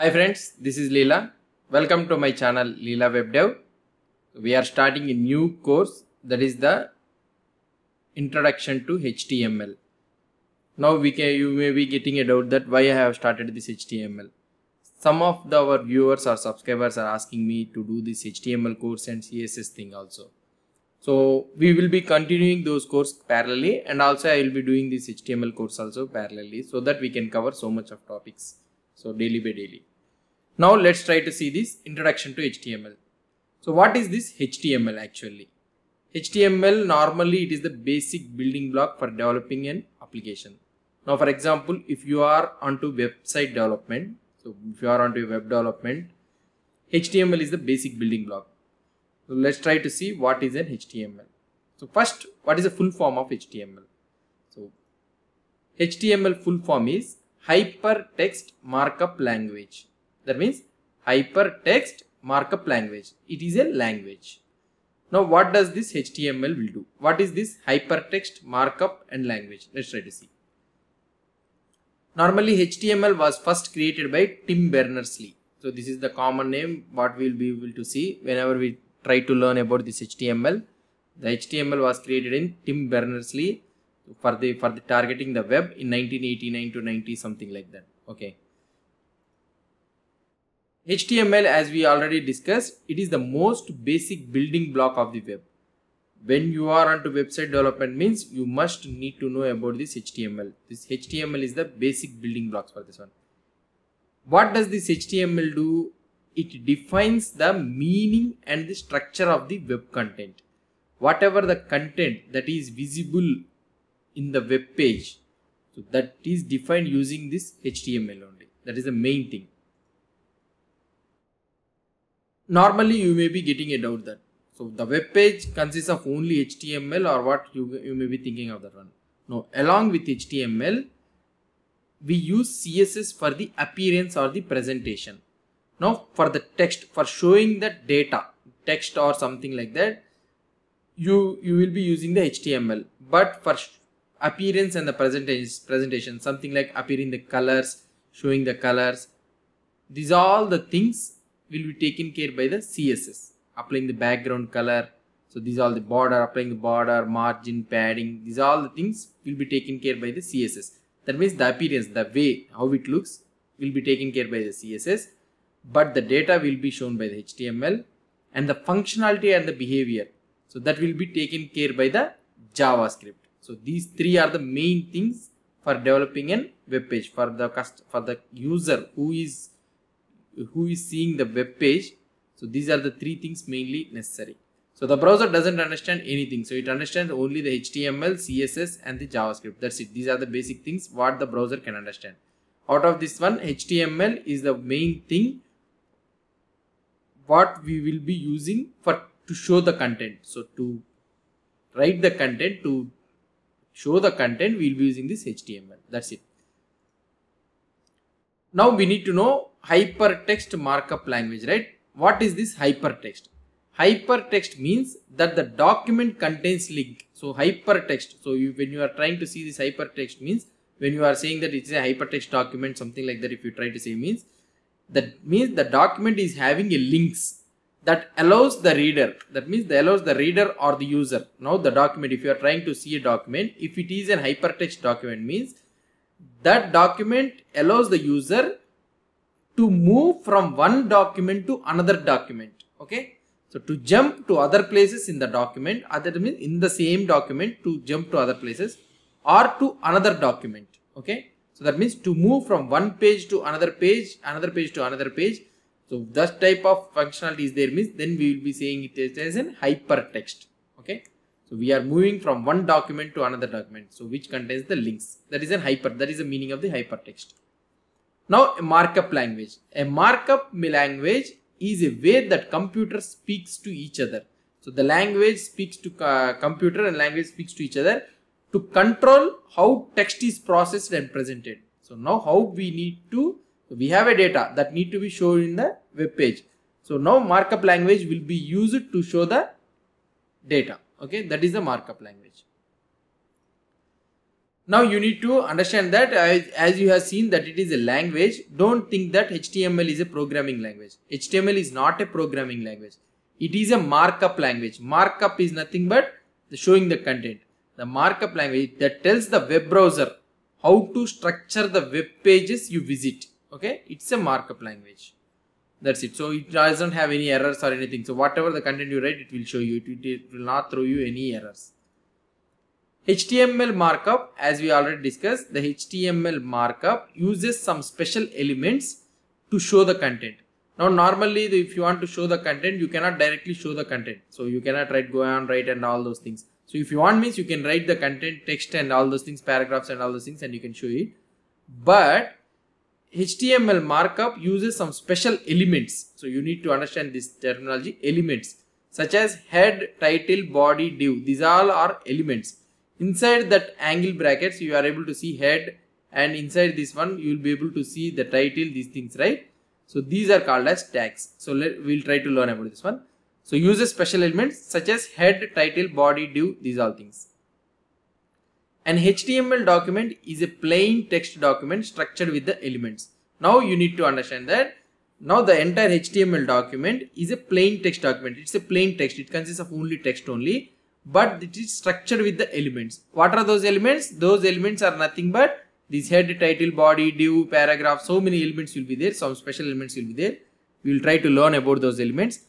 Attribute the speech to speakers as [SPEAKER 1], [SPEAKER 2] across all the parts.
[SPEAKER 1] Hi friends, this is Leela. Welcome to my channel Leela WebDev. We are starting a new course that is the Introduction to HTML. Now we can you may be getting a doubt that why I have started this HTML. Some of the, our viewers or subscribers are asking me to do this HTML course and CSS thing also. So we will be continuing those courses parallelly and also I will be doing this HTML course also parallelly so that we can cover so much of topics. So daily by daily. Now let's try to see this introduction to HTML. So what is this HTML actually? HTML normally it is the basic building block for developing an application. Now for example, if you are onto website development, so if you are onto web development, HTML is the basic building block. So let's try to see what is an HTML. So first, what is the full form of HTML? So HTML full form is hypertext markup language. That means hypertext markup language. It is a language. Now what does this HTML will do? What is this hypertext markup and language? Let's try to see. Normally HTML was first created by Tim Berners-Lee. So this is the common name what we will be able to see whenever we try to learn about this HTML. The HTML was created in Tim Berners-Lee for the for the targeting the web in 1989 to 90 something like that okay html as we already discussed it is the most basic building block of the web when you are onto website development means you must need to know about this html this html is the basic building blocks for this one what does this html do it defines the meaning and the structure of the web content whatever the content that is visible in the web page. So that is defined using this HTML only. That is the main thing. Normally you may be getting a doubt that. So the web page consists of only HTML or what you, you may be thinking of that one. No, along with HTML, we use CSS for the appearance or the presentation. Now for the text, for showing the data, text or something like that, you, you will be using the HTML. But for appearance and the presentation presentation something like appearing the colors showing the colors these all the things will be taken care by the css applying the background color so these all the border applying the border margin padding these all the things will be taken care by the css that means the appearance the way how it looks will be taken care by the css but the data will be shown by the html and the functionality and the behavior so that will be taken care by the javascript so these three are the main things for developing an web page for the cust for the user who is who is seeing the web page. So these are the three things mainly necessary. So the browser doesn't understand anything. So it understands only the HTML, CSS and the JavaScript. That's it. These are the basic things what the browser can understand. Out of this one, HTML is the main thing what we will be using for to show the content. So to write the content to show the content we'll be using this HTML that's it. Now we need to know hypertext markup language right what is this hypertext hypertext means that the document contains link so hypertext so you, when you are trying to see this hypertext means when you are saying that it's a hypertext document something like that if you try to say means that means the document is having a links that allows the reader that means that allows the reader or the user now the document if you are trying to see a document if it is an hypertext document means that document allows the user to move from one document to another document okay so to jump to other places in the document other means in the same document to jump to other places or to another document okay so that means to move from one page to another page another page to another page so that type of functionality is there means then we will be saying it as an hypertext. Okay. So we are moving from one document to another document. So which contains the links. That is an hyper. That is the meaning of the hypertext. Now a markup language. A markup language is a way that computer speaks to each other. So the language speaks to uh, computer and language speaks to each other to control how text is processed and presented. So now how we need to we have a data that need to be shown in the web page. So now markup language will be used to show the data. Okay, that is the markup language. Now you need to understand that as, as you have seen that it is a language, don't think that HTML is a programming language. HTML is not a programming language. It is a markup language. Markup is nothing but the showing the content. The markup language that tells the web browser how to structure the web pages you visit okay it's a markup language that's it so it doesn't have any errors or anything so whatever the content you write it will show you it, it will not throw you any errors HTML markup as we already discussed the HTML markup uses some special elements to show the content now normally if you want to show the content you cannot directly show the content so you cannot write go on, write and all those things so if you want means you can write the content text and all those things paragraphs and all those things and you can show it but HTML markup uses some special elements. So you need to understand this terminology elements such as head, title, body, div. These all are elements. Inside that angle brackets you are able to see head and inside this one you will be able to see the title these things right. So these are called as tags. So let, we'll try to learn about this one. So uses special elements such as head, title, body, div these all things. An HTML document is a plain text document structured with the elements. Now you need to understand that now the entire HTML document is a plain text document. It's a plain text. It consists of only text only but it is structured with the elements. What are those elements? Those elements are nothing but this head, title, body, div, paragraph, so many elements will be there. Some special elements will be there. We will try to learn about those elements.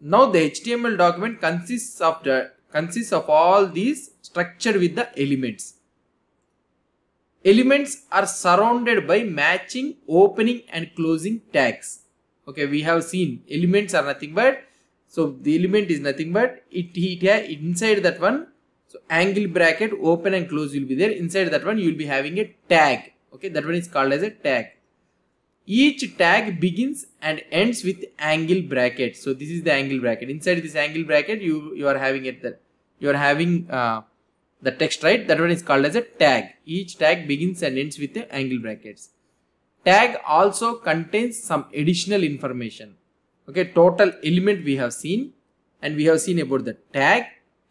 [SPEAKER 1] Now the HTML document consists of the consists of all these structured with the elements. Elements are surrounded by matching opening and closing tags. Okay, we have seen elements are nothing but, so the element is nothing but, it, it, here inside that one, so angle bracket open and close will be there. Inside that one you will be having a tag. Okay, that one is called as a tag. Each tag begins and ends with angle bracket. So this is the angle bracket. Inside this angle bracket you, you are having it that you are having uh, the text right that one is called as a tag each tag begins and ends with the angle brackets tag also contains some additional information okay total element we have seen and we have seen about the tag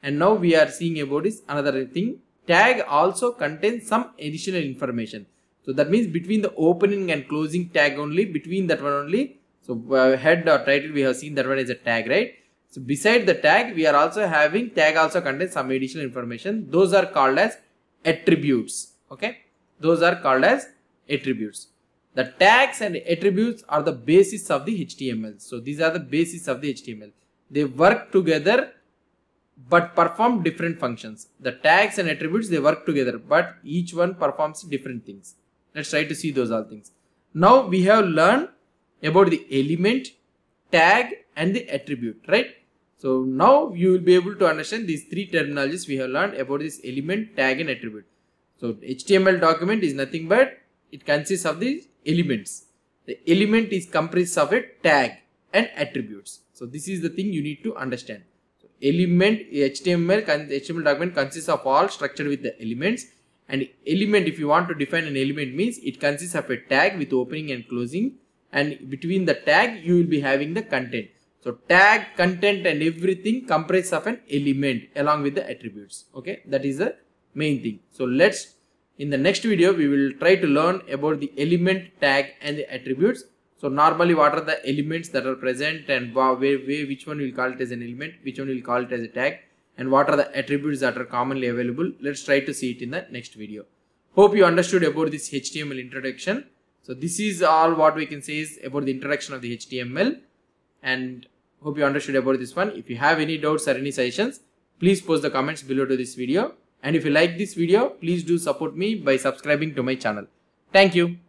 [SPEAKER 1] and now we are seeing about is another thing tag also contains some additional information so that means between the opening and closing tag only between that one only so uh, head or title we have seen that one is a tag right so beside the tag, we are also having tag also contains some additional information. Those are called as attributes. Okay. Those are called as attributes. The tags and attributes are the basis of the HTML. So these are the basis of the HTML. They work together but perform different functions. The tags and attributes, they work together, but each one performs different things. Let's try to see those all things. Now we have learned about the element, tag and the attribute, right? So now you will be able to understand these three terminologies we have learned about this element, tag and attribute. So HTML document is nothing but it consists of these elements. The element is comprised of a tag and attributes. So this is the thing you need to understand. So element HTML, HTML document consists of all structured with the elements and element if you want to define an element means it consists of a tag with opening and closing and between the tag you will be having the content. So tag, content and everything comprise of an element along with the attributes. Okay, that is the main thing. So let's in the next video we will try to learn about the element tag and the attributes. So normally what are the elements that are present and where, where which one will call it as an element, which one will call it as a tag and what are the attributes that are commonly available. Let's try to see it in the next video. Hope you understood about this HTML introduction. So this is all what we can say is about the introduction of the HTML and hope you understood about this one. If you have any doubts or any suggestions, please post the comments below to this video. And if you like this video, please do support me by subscribing to my channel. Thank you.